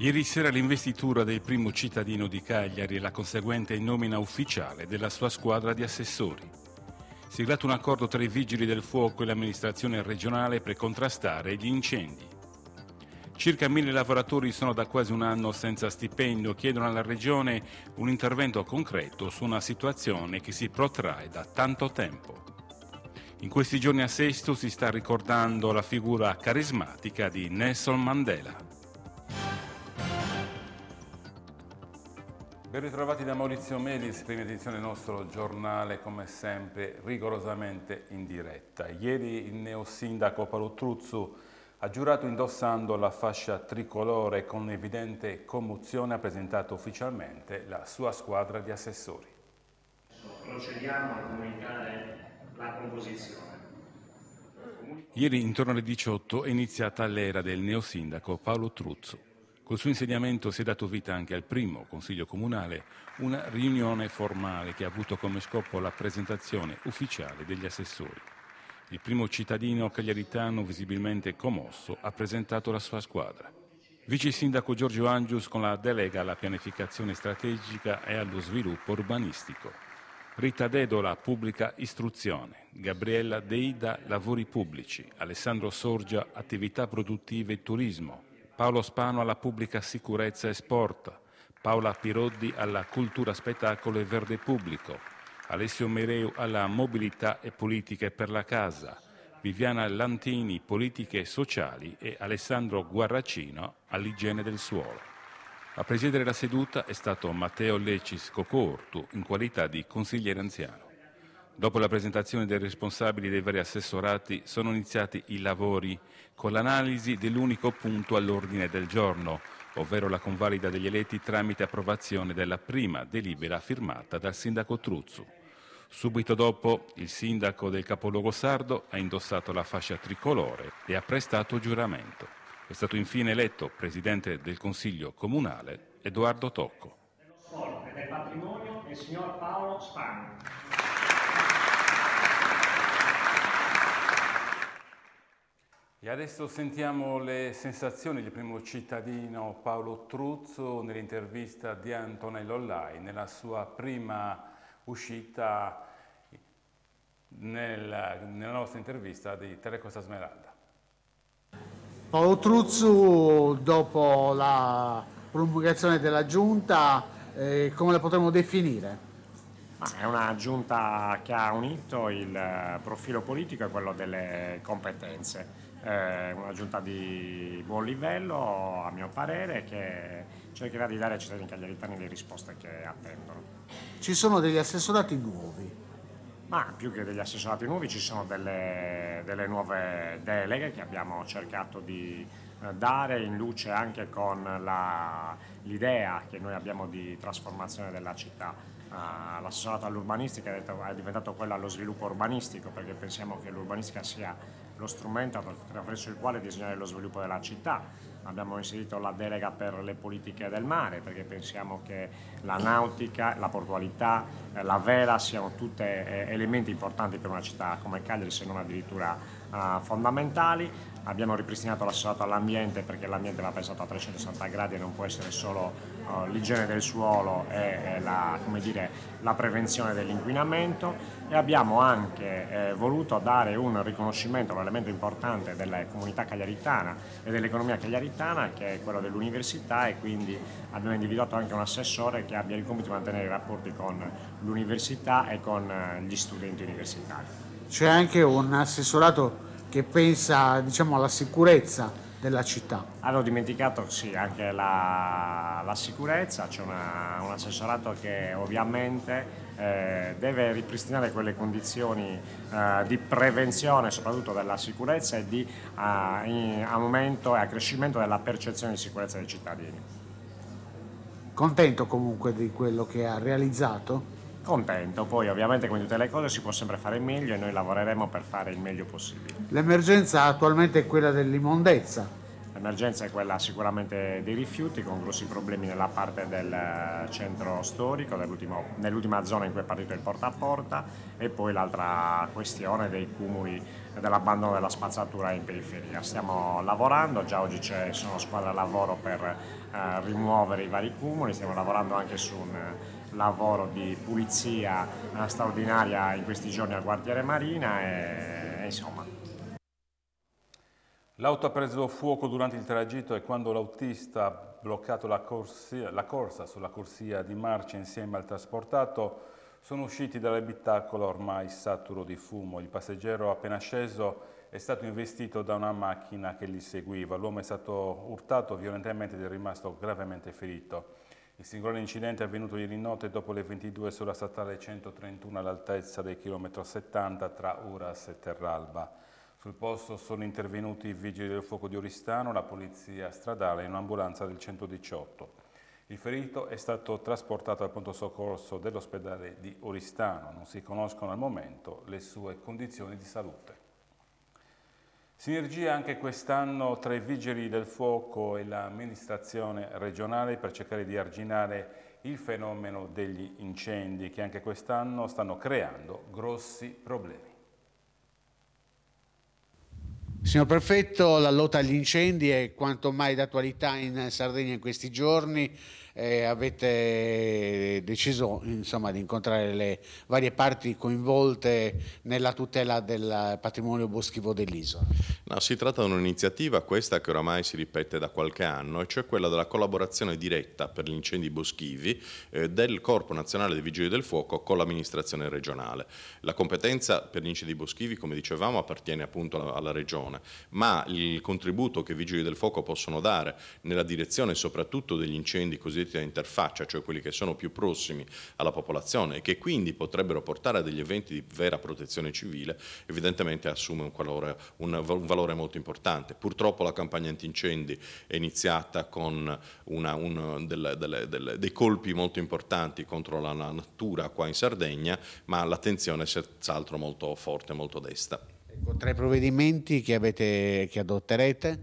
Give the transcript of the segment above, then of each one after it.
Ieri sera l'investitura del primo cittadino di Cagliari e la conseguente nomina ufficiale della sua squadra di assessori. Siglato un accordo tra i vigili del fuoco e l'amministrazione regionale per contrastare gli incendi. Circa mille lavoratori sono da quasi un anno senza stipendio, chiedono alla Regione un intervento concreto su una situazione che si protrae da tanto tempo. In questi giorni a Sesto si sta ricordando la figura carismatica di Nelson Mandela. Ben ritrovati da Maurizio Melis, prima edizione del nostro giornale, come sempre, rigorosamente in diretta. Ieri il neosindaco Paolo Truzzu ha giurato indossando la fascia tricolore e con evidente commozione ha presentato ufficialmente la sua squadra di assessori. Procediamo a comunicare la composizione. Ieri intorno alle 18 è iniziata l'era del neosindaco Paolo Truzzo. Col suo insediamento si è dato vita anche al primo Consiglio Comunale, una riunione formale che ha avuto come scopo la presentazione ufficiale degli assessori. Il primo cittadino cagliaritano visibilmente commosso ha presentato la sua squadra. Vice Sindaco Giorgio Angius con la delega alla pianificazione strategica e allo sviluppo urbanistico. Rita Dedola, pubblica istruzione. Gabriella Deida, lavori pubblici. Alessandro Sorgia, attività produttive e turismo. Paolo Spano alla pubblica sicurezza e sport, Paola Piroddi alla cultura spettacolo e verde pubblico, Alessio Mereu alla mobilità e politiche per la casa, Viviana Lantini politiche sociali e Alessandro Guarracino all'igiene del suolo. A presiedere la seduta è stato Matteo Lecis Cocortu in qualità di consigliere anziano. Dopo la presentazione dei responsabili dei vari assessorati sono iniziati i lavori con l'analisi dell'unico punto all'ordine del giorno, ovvero la convalida degli eletti tramite approvazione della prima delibera firmata dal sindaco Truzzu. Subito dopo il sindaco del capoluogo sardo ha indossato la fascia tricolore e ha prestato giuramento. È stato infine eletto presidente del Consiglio comunale Edoardo Tocco. Dello sport, del patrimonio, il signor Paolo Spagna. E adesso sentiamo le sensazioni del primo cittadino Paolo Truzzo nell'intervista di Antonello Lai nella sua prima uscita nel, nella nostra intervista di Telecosta Smeralda. Paolo Truzzo dopo la promulgazione della giunta eh, come la potremmo definire? è una giunta che ha unito il eh, profilo politico e quello delle competenze eh, una giunta di buon livello, a mio parere, che cercherà di dare ai cittadini cagliaritani le risposte che attendono. Ci sono degli assessorati nuovi? Ma più che degli assessorati nuovi ci sono delle, delle nuove deleghe che abbiamo cercato di eh, dare in luce anche con l'idea che noi abbiamo di trasformazione della città. Uh, ah, l'assessorato all'urbanistica è diventato quello allo sviluppo urbanistico perché pensiamo che l'urbanistica sia lo strumento attraverso il quale disegnare lo sviluppo della città. Abbiamo inserito la delega per le politiche del mare perché pensiamo che la nautica, la portualità, eh, la vela siano tutti eh, elementi importanti per una città come Cagliari se non addirittura eh, fondamentali, abbiamo ripristinato l'associato all'ambiente perché l'ambiente va pensato a 360 gradi e non può essere solo eh, l'igiene del suolo e eh, la, dire, la, prevenzione dell'inquinamento e abbiamo anche eh, voluto dare un riconoscimento, un elemento importante della comunità cagliaritana e dell'economia cagliaritana che è quello dell'università e quindi abbiamo individuato anche un assessore che abbia il compito di mantenere i rapporti con l'università e con eh, gli studenti universitari c'è anche un assessorato che pensa diciamo, alla sicurezza della città. Hanno dimenticato sì, anche la, la sicurezza, c'è una, un assessorato che ovviamente eh, deve ripristinare quelle condizioni eh, di prevenzione soprattutto della sicurezza e di eh, in, aumento e accrescimento della percezione di sicurezza dei cittadini. Contento comunque di quello che ha realizzato? contento. Poi ovviamente come tutte le cose si può sempre fare meglio e noi lavoreremo per fare il meglio possibile. L'emergenza attualmente è quella dell'immondezza. L'emergenza è quella sicuramente dei rifiuti con grossi problemi nella parte del eh, centro storico, nell'ultima zona in cui è partito il porta a porta e poi l'altra questione dei cumuli dell'abbandono della spazzatura in periferia. Stiamo lavorando, già oggi ci sono squadre a lavoro per eh, rimuovere i vari cumuli, stiamo lavorando anche su un lavoro di pulizia straordinaria in questi giorni al quartiere Marina e, e insomma L'auto ha preso fuoco durante il tragitto e quando l'autista ha bloccato la, corsia, la, corsa sulla corsia di marcia insieme al trasportato sono usciti dall'abitacolo ormai saturo di fumo. Il passeggero appena sceso è stato investito da una macchina che li seguiva. L'uomo è stato urtato violentemente ed è rimasto gravemente ferito. Il singolare incidente è avvenuto ieri notte dopo le 22 sulla statale 131 all'altezza del chilometro 70 tra Uras e Terralba. Sul posto sono intervenuti i vigili del fuoco di Oristano, la polizia stradale e un'ambulanza del 118. Il ferito è stato trasportato al pronto soccorso dell'ospedale di Oristano. Non si conoscono al momento le sue condizioni di salute. Sinergia anche quest'anno tra i Vigili del Fuoco e l'amministrazione regionale per cercare di arginare il fenomeno degli incendi che anche quest'anno stanno creando grossi problemi. Signor Prefetto, la lotta agli incendi è quanto mai d'attualità in Sardegna in questi giorni eh, avete deciso insomma, di incontrare le varie parti coinvolte nella tutela del patrimonio boschivo dell'isola. No, si tratta di un'iniziativa, questa che oramai si ripete da qualche anno, e cioè quella della collaborazione diretta per gli incendi boschivi eh, del Corpo Nazionale dei Vigili del Fuoco con l'amministrazione regionale. La competenza per gli incendi boschivi, come dicevamo, appartiene appunto alla, alla regione, ma il contributo che i Vigili del Fuoco possono dare nella direzione soprattutto degli incendi cosiddetti cosiddetta interfaccia, cioè quelli che sono più prossimi alla popolazione e che quindi potrebbero portare a degli eventi di vera protezione civile, evidentemente assume un valore, un, valore molto importante. Purtroppo la campagna antincendi è iniziata con una, un, delle, delle, delle, dei colpi molto importanti contro la natura qua in Sardegna, ma l'attenzione è senz'altro molto forte, molto desta. Ecco, tra i provvedimenti che, avete, che adotterete?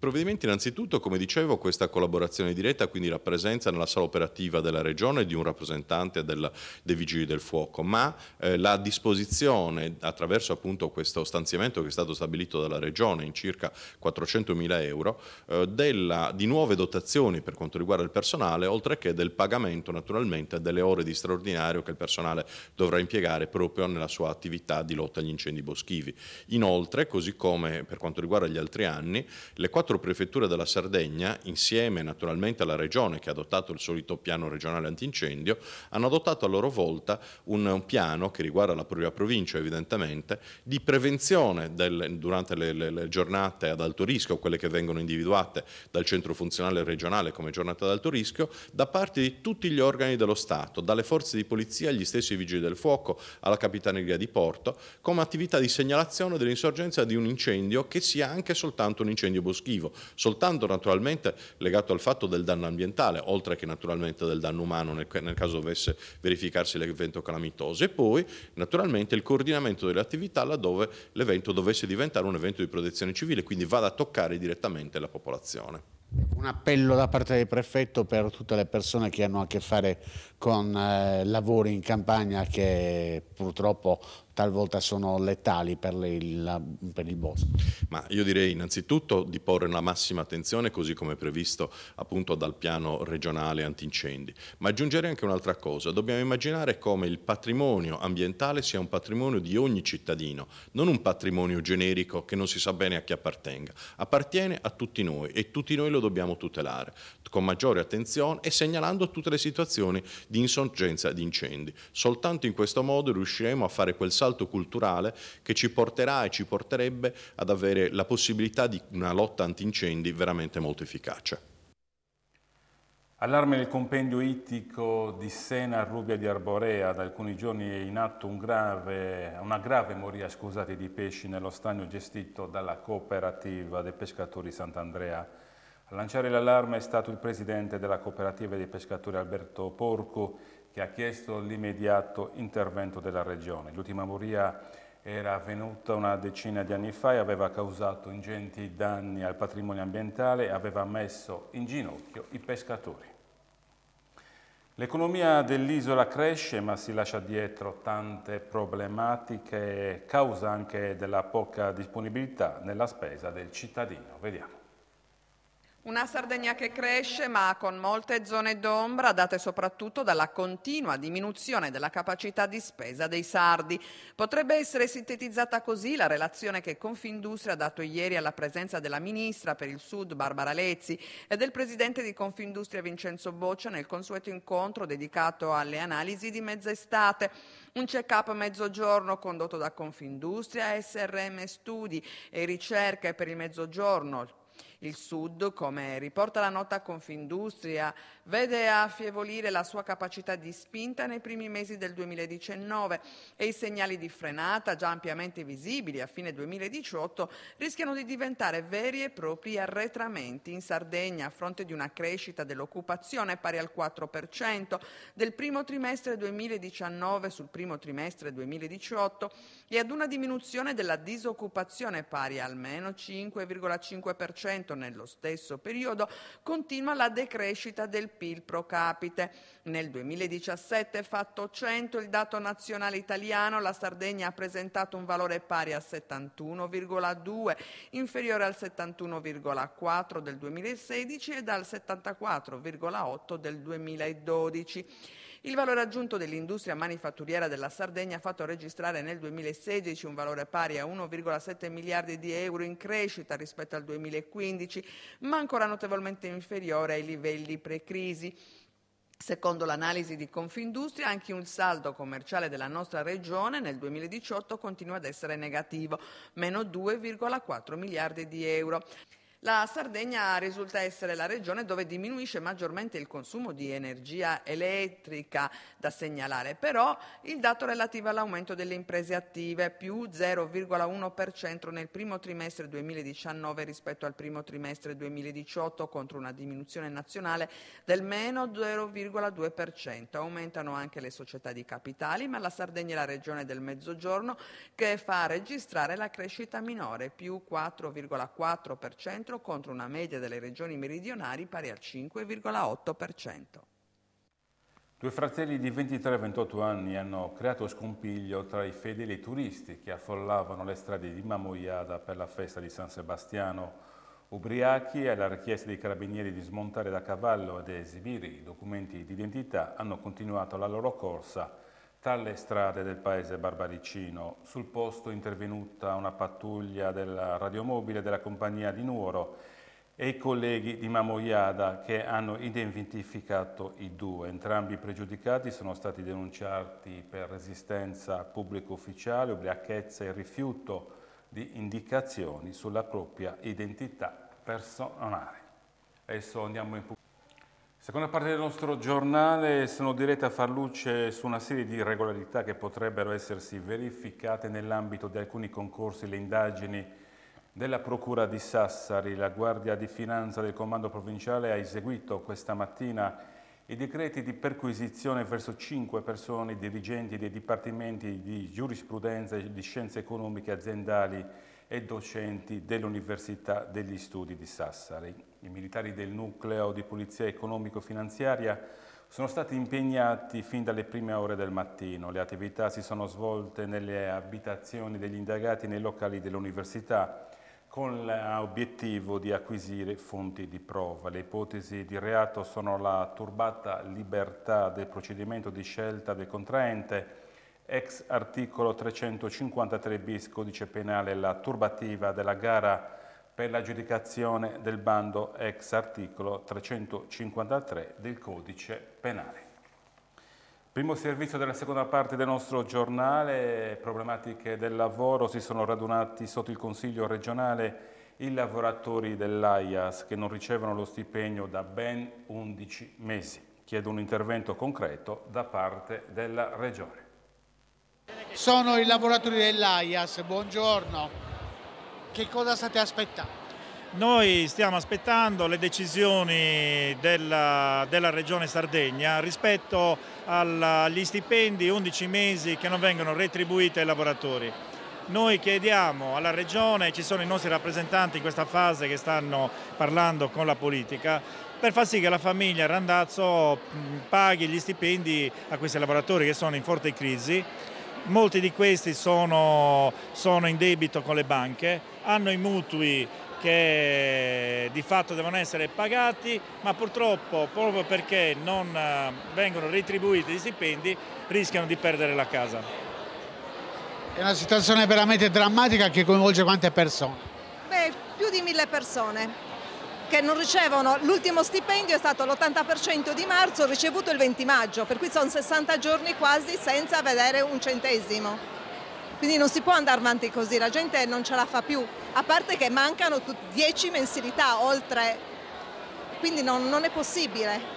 Provvedimenti innanzitutto, come dicevo, questa collaborazione diretta, quindi la presenza nella sala operativa della Regione di un rappresentante del, dei Vigili del Fuoco, ma eh, la disposizione attraverso appunto questo stanziamento che è stato stabilito dalla Regione in circa 400 mila euro eh, della, di nuove dotazioni per quanto riguarda il personale, oltre che del pagamento naturalmente delle ore di straordinario che il personale dovrà impiegare proprio nella sua attività di lotta agli incendi boschivi. Inoltre, così come per quanto riguarda gli altri anni, le quattro quattro prefetture della Sardegna, insieme naturalmente alla Regione che ha adottato il solito piano regionale antincendio, hanno adottato a loro volta un, un piano che riguarda la propria provincia evidentemente, di prevenzione del, durante le, le, le giornate ad alto rischio, quelle che vengono individuate dal centro funzionale regionale come giornate ad alto rischio, da parte di tutti gli organi dello Stato, dalle forze di polizia agli stessi vigili del fuoco, alla Capitaneria di Porto, come attività di segnalazione dell'insorgenza di un incendio che sia anche soltanto un incendio boschivo motivo, soltanto naturalmente legato al fatto del danno ambientale, oltre che naturalmente del danno umano nel, nel caso dovesse verificarsi l'evento calamitoso e poi naturalmente il coordinamento delle attività laddove l'evento dovesse diventare un evento di protezione civile, quindi vada a toccare direttamente la popolazione. Un appello da parte del prefetto per tutte le persone che hanno a che fare con eh, lavori in campagna che purtroppo talvolta sono letali per, le, la, per, il bosco. Ma io direi innanzitutto di porre la massima attenzione così come previsto appunto dal piano regionale antincendi, ma aggiungerei anche un'altra cosa, dobbiamo immaginare come il patrimonio ambientale sia un patrimonio di ogni cittadino, non un patrimonio generico che non si sa bene a chi appartenga, appartiene a tutti noi e tutti noi lo dobbiamo tutelare con maggiore attenzione e segnalando tutte le situazioni di insorgenza di incendi. Soltanto in questo modo riusciremo a fare quel salto salto culturale che ci porterà e ci porterebbe ad avere la possibilità di una lotta antincendi veramente molto efficace. Allarme nel compendio ittico di Sena a Rubia di Arborea. Da alcuni giorni è in atto un grave, una grave moria scusate, di pesci nello stagno gestito dalla cooperativa dei pescatori Sant'Andrea. A lanciare l'allarme è stato il presidente della cooperativa dei pescatori Alberto Porco che ha chiesto l'immediato intervento della Regione. L'ultima moria era avvenuta una decina di anni fa e aveva causato ingenti danni al patrimonio ambientale e aveva messo in ginocchio i pescatori. L'economia dell'isola cresce ma si lascia dietro tante problematiche causa anche della poca disponibilità nella spesa del cittadino. Vediamo. Una Sardegna che cresce ma con molte zone d'ombra date soprattutto dalla continua diminuzione della capacità di spesa dei sardi. Potrebbe essere sintetizzata così la relazione che Confindustria ha dato ieri alla presenza della ministra per il Sud Barbara Lezzi e del presidente di Confindustria Vincenzo Boccia nel consueto incontro dedicato alle analisi di mezz'estate. Un check-up mezzogiorno condotto da Confindustria, SRM Studi e Ricerche per il Mezzogiorno, il Sud, come riporta la nota Confindustria, vede affievolire la sua capacità di spinta nei primi mesi del 2019 e i segnali di frenata già ampiamente visibili a fine 2018 rischiano di diventare veri e propri arretramenti. In Sardegna, a fronte di una crescita dell'occupazione pari al 4% del primo trimestre 2019 sul primo trimestre 2018 e ad una diminuzione della disoccupazione pari almeno 5,5% cento nello stesso periodo, continua la decrescita del PIL pro capite. Nel 2017 fatto 100 il dato nazionale italiano, la Sardegna ha presentato un valore pari a 71,2, inferiore al 71,4 del 2016 e al 74,8 del 2012. Il valore aggiunto dell'industria manifatturiera della Sardegna ha fatto registrare nel 2016 un valore pari a 1,7 miliardi di euro in crescita rispetto al 2015, ma ancora notevolmente inferiore ai livelli pre-crisi. Secondo l'analisi di Confindustria, anche il saldo commerciale della nostra regione nel 2018 continua ad essere negativo, meno 2,4 miliardi di euro. La Sardegna risulta essere la regione dove diminuisce maggiormente il consumo di energia elettrica da segnalare, però il dato relativo all'aumento delle imprese attive, più 0,1% nel primo trimestre 2019 rispetto al primo trimestre 2018 contro una diminuzione nazionale del meno 0,2%. Aumentano anche le società di capitali, ma la Sardegna è la regione del Mezzogiorno che fa registrare la crescita minore, più 4,4% dell'elettrometro contro una media delle regioni meridionali pari al 5,8%. Due fratelli di 23 e 28 anni hanno creato scompiglio tra i fedeli turisti che affollavano le strade di Mamoiada per la festa di San Sebastiano. Ubriachi alla richiesta dei carabinieri di smontare da cavallo ed esibire i documenti d'identità hanno continuato la loro corsa tra le strade del paese barbaricino, sul posto intervenuta una pattuglia della radiomobile della compagnia di Nuoro e i colleghi di Mamoiada che hanno identificato i due. Entrambi i pregiudicati sono stati denunciati per resistenza a pubblico ufficiale, ubriachezza e rifiuto di indicazioni sulla propria identità personale. Adesso andiamo in pubblico. Seconda parte del nostro giornale sono dirette a far luce su una serie di irregolarità che potrebbero essersi verificate nell'ambito di alcuni concorsi, le indagini della Procura di Sassari. La Guardia di Finanza del Comando Provinciale ha eseguito questa mattina i decreti di perquisizione verso cinque persone dirigenti dei dipartimenti di giurisprudenza e di scienze economiche aziendali e docenti dell'Università degli Studi di Sassari. I militari del nucleo di polizia economico-finanziaria sono stati impegnati fin dalle prime ore del mattino. Le attività si sono svolte nelle abitazioni degli indagati nei locali dell'università con l'obiettivo di acquisire fonti di prova. Le ipotesi di reato sono la turbata libertà del procedimento di scelta del contraente, ex articolo 353 bis codice penale, la turbativa della gara per l'aggiudicazione del bando ex articolo 353 del codice penale. Primo servizio della seconda parte del nostro giornale, problematiche del lavoro, si sono radunati sotto il Consiglio regionale i lavoratori dell'AIAS che non ricevono lo stipendio da ben 11 mesi. Chiedo un intervento concreto da parte della Regione. Sono i lavoratori dell'AIAS, buongiorno che cosa state aspettando? Noi stiamo aspettando le decisioni della, della Regione Sardegna rispetto agli stipendi 11 mesi che non vengono retribuiti ai lavoratori. Noi chiediamo alla Regione, ci sono i nostri rappresentanti in questa fase che stanno parlando con la politica, per far sì che la famiglia Randazzo paghi gli stipendi a questi lavoratori che sono in forte crisi. Molti di questi sono, sono in debito con le banche hanno i mutui che di fatto devono essere pagati, ma purtroppo proprio perché non eh, vengono retribuiti gli stipendi rischiano di perdere la casa. È una situazione veramente drammatica che coinvolge quante persone? Beh, più di mille persone che non ricevono, l'ultimo stipendio è stato l'80% di marzo, ricevuto il 20 maggio, per cui sono 60 giorni quasi senza vedere un centesimo. Quindi non si può andare avanti così, la gente non ce la fa più a parte che mancano 10 mensilità oltre, quindi non, non è possibile.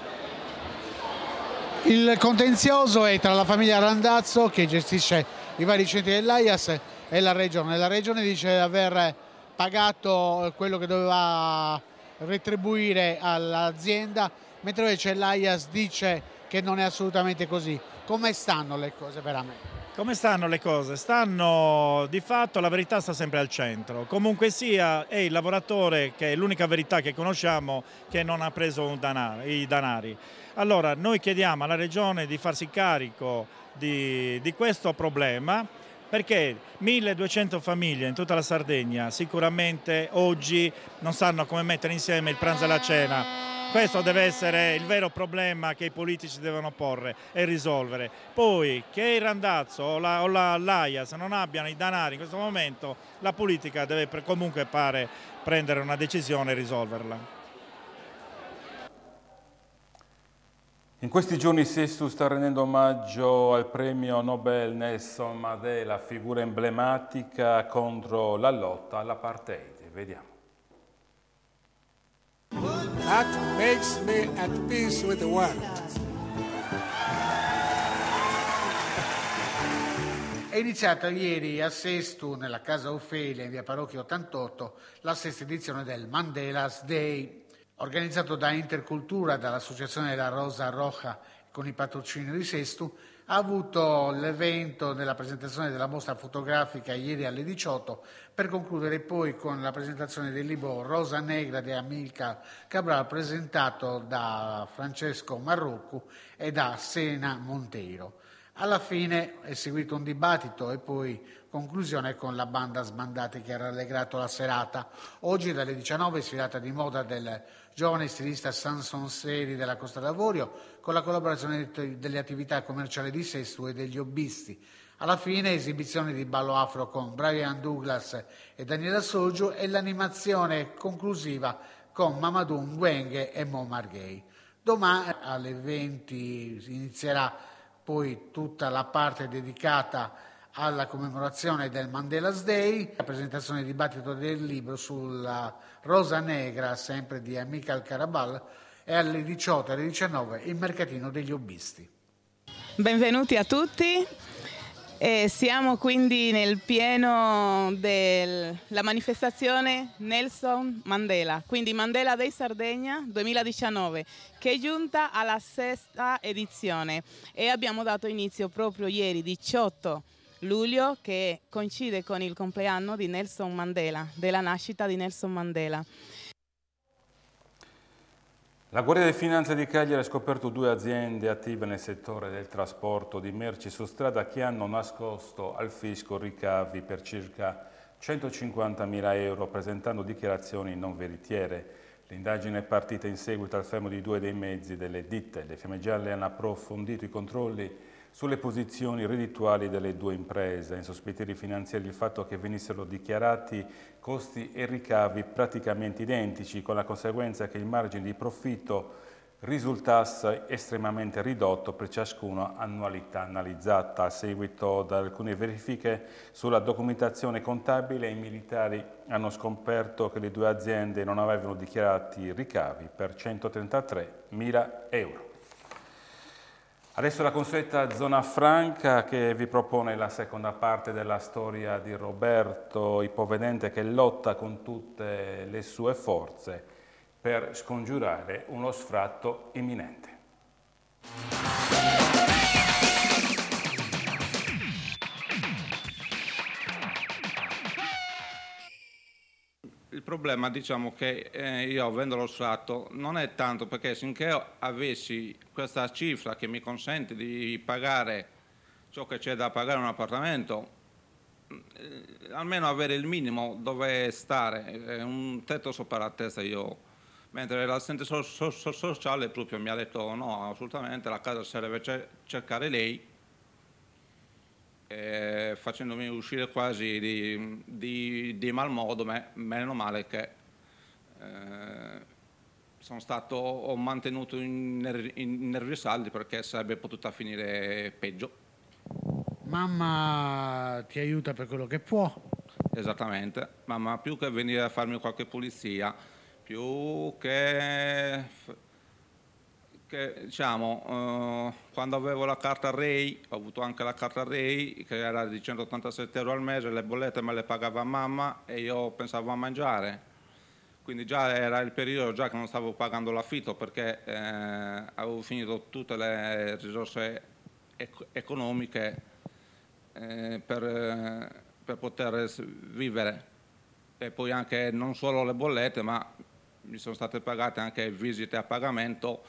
Il contenzioso è tra la famiglia Randazzo che gestisce i vari centri dell'AIAS e la regione. La regione dice di aver pagato quello che doveva retribuire all'azienda, mentre invece l'AIAS dice che non è assolutamente così. Come stanno le cose veramente? Come stanno le cose? Stanno di fatto, la verità sta sempre al centro. Comunque sia, è il lavoratore che è l'unica verità che conosciamo che non ha preso danaro, i danari. Allora, noi chiediamo alla Regione di farsi carico di, di questo problema perché 1200 famiglie in tutta la Sardegna sicuramente oggi non sanno come mettere insieme il pranzo e la cena questo deve essere il vero problema che i politici devono porre e risolvere. Poi che il Randazzo o l'AIAS la, non abbiano i danari in questo momento, la politica deve comunque pare prendere una decisione e risolverla. In questi giorni Sessu sta rendendo omaggio al premio Nobel Nelson Mandela, figura emblematica contro la lotta all'apartheid. Vediamo. That makes me at peace with the world. È iniziata ieri a Sestu, nella casa Ofelia, in via Parocchio 88, la sesta edizione del Mandela's Day, organizzato da Intercultura, dall'Associazione della Rosa Roja con i patrocini di Sestu, ha avuto l'evento nella presentazione della mostra fotografica ieri alle 18 per concludere poi con la presentazione del libro Rosa Negra di Amilca Cabral presentato da Francesco Marrucco e da Sena Monteiro. Alla fine è seguito un dibattito e poi conclusione con la banda Sbandati che ha rallegrato la serata. Oggi dalle 19 è sfilata di moda del giovane stilista Sanson Seri della Costa d'Avorio con la collaborazione delle attività commerciali di Sestu e degli hobbisti. Alla fine esibizione di ballo afro con Brian Douglas e Daniela Soggio e l'animazione conclusiva con Mamadou Nguenghe e Mo Marghei. Domani alle 20 inizierà poi tutta la parte dedicata alla commemorazione del Mandela's Day, la presentazione e dibattito del libro sulla Rosa Negra, sempre di Amical Caraballo, e alle 18 e alle 19 il mercatino degli hobbisti. Benvenuti a tutti. E siamo quindi nel pieno della manifestazione Nelson Mandela, quindi Mandela dei Sardegna 2019, che è giunta alla sesta edizione e abbiamo dato inizio proprio ieri 18 luglio che coincide con il compleanno di Nelson Mandela, della nascita di Nelson Mandela. La Guardia di Finanza di Cagliari ha scoperto due aziende attive nel settore del trasporto di merci su strada che hanno nascosto al fisco ricavi per circa 150.000 euro presentando dichiarazioni non veritiere. L'indagine è partita in seguito al fermo di due dei mezzi delle ditte. Le fiamme gialle hanno approfondito i controlli sulle posizioni reddituali delle due imprese, in sospettieri finanziari il fatto che venissero dichiarati costi e ricavi praticamente identici, con la conseguenza che il margine di profitto risultasse estremamente ridotto per ciascuna annualità analizzata. A seguito da alcune verifiche sulla documentazione contabile, i militari hanno scoperto che le due aziende non avevano dichiarati ricavi per 133.000 euro. Adesso la consueta zona franca che vi propone la seconda parte della storia di Roberto Ipovedente che lotta con tutte le sue forze per scongiurare uno sfratto imminente. problema diciamo che eh, io lo usato non è tanto perché finché avessi questa cifra che mi consente di pagare ciò che c'è da pagare un appartamento eh, almeno avere il minimo dove stare eh, un tetto sopra la testa io mentre l'assistente so so so sociale proprio mi ha detto no assolutamente la casa serve cercare lei eh, facendomi uscire quasi di, di, di malmodo, ma meno male che eh, sono stato, ho mantenuto i nervi saldi perché sarebbe potuta finire peggio. Mamma ti aiuta per quello che può. Esattamente, mamma più che venire a farmi qualche pulizia, più che che diciamo eh, quando avevo la carta Ray, ho avuto anche la carta Ray che era di 187 euro al mese, le bollette me le pagava mamma e io pensavo a mangiare. Quindi già era il periodo già che non stavo pagando l'affitto perché eh, avevo finito tutte le risorse ec economiche eh, per, eh, per poter vivere. E poi anche non solo le bollette ma mi sono state pagate anche visite a pagamento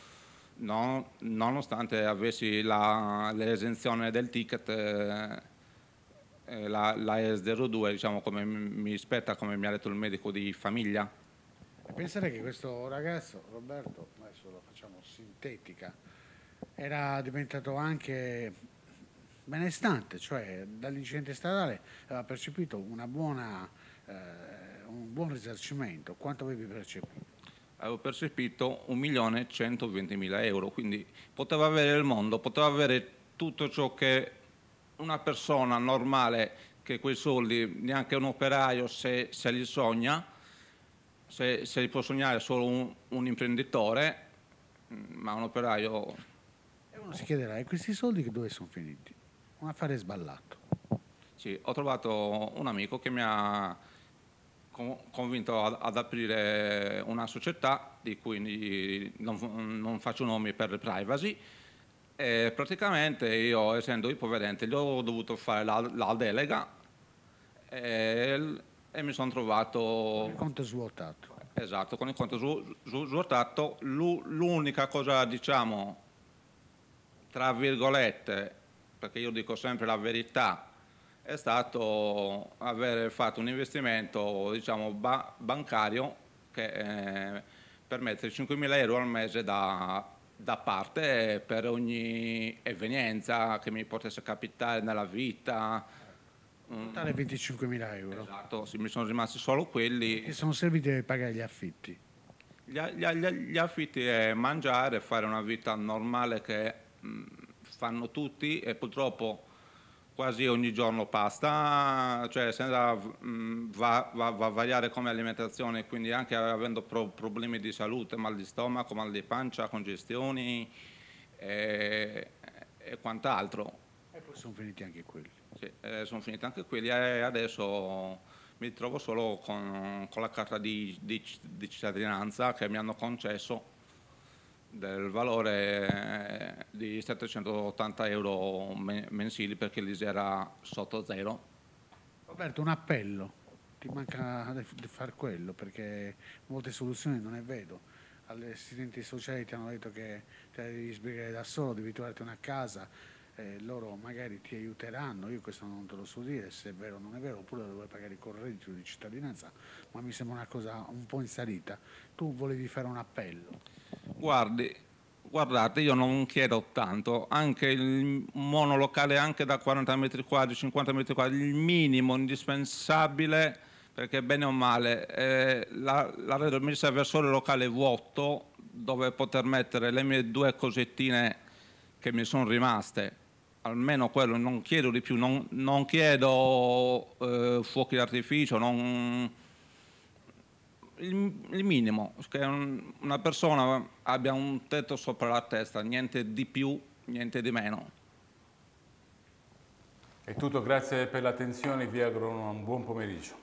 non, nonostante avessi l'esenzione del ticket eh, eh la, la E02 diciamo come mi spetta come mi ha detto il medico di famiglia pensare che questo ragazzo Roberto adesso lo facciamo sintetica era diventato anche benestante cioè dall'incidente stradale aveva percepito una buona eh, un buon risarcimento quanto avevi percepito avevo percepito 1.120.000 euro, quindi poteva avere il mondo, poteva avere tutto ciò che una persona normale che quei soldi, neanche un operaio se, se li sogna, se, se, li può sognare solo un, un imprenditore, ma un operaio... E uno si chiederà, e questi soldi dove sono finiti? Un affare sballato. Sì, ho trovato un amico che mi ha convinto ad, ad, aprire una società di cui non, non faccio nomi per privacy e praticamente io essendo ipovedente gli ho dovuto fare la, la delega e, e mi sono trovato con il conto svuotato esatto con il conto svu, svu, svuotato l'unica cosa diciamo tra virgolette perché io dico sempre la verità è stato aver fatto un investimento diciamo, ba bancario che eh, permette 5.000 euro al mese da, da, parte per ogni evenienza che mi potesse capitare nella vita. Mm. Totale 25.000 euro. Esatto, sì, mi sono rimasti solo quelli. E sono serviti per pagare gli affitti. Gli, gli, gli, gli affitti è mangiare, fare una vita normale che mh, mm, fanno tutti e purtroppo quasi ogni giorno pasta, cioè senza, mm, va, va, va, a variare come alimentazione, quindi anche avendo pro, problemi di salute, mal di stomaco, mal di pancia, congestioni e, e quant'altro. E poi sono finiti anche quelli. Sì, eh, sono finiti anche quelli e adesso mi trovo solo con, con la carta di, di, di cittadinanza che mi hanno concesso del valore eh, di 780 euro mensili perché l'ISE era sotto zero. Roberto, un appello, ti manca di fare quello perché molte soluzioni non ne vedo. Gli assistenti sociali ti hanno detto che te devi sbrigare da solo, devi trovarti una casa, eh, loro magari ti aiuteranno, io questo non te lo so dire se è vero o non è vero, oppure lo pagare con il reddito di cittadinanza, ma mi sembra una cosa un po' in salita. Tu volevi fare un appello. Guardi, guardate, io non chiedo tanto, anche il monolocale anche da 40 metri quadri, 50 metri quadri, il minimo indispensabile perché bene o male eh, la mi serve solo il locale vuoto dove poter mettere le mie due cosettine che mi sono rimaste almeno quello non chiedo di più non, non chiedo eh, fuochi d'artificio non, il, il minimo, che un, una persona abbia un tetto sopra la testa, niente di più, niente di meno. È tutto, grazie per l'attenzione, vi auguro un buon pomeriggio.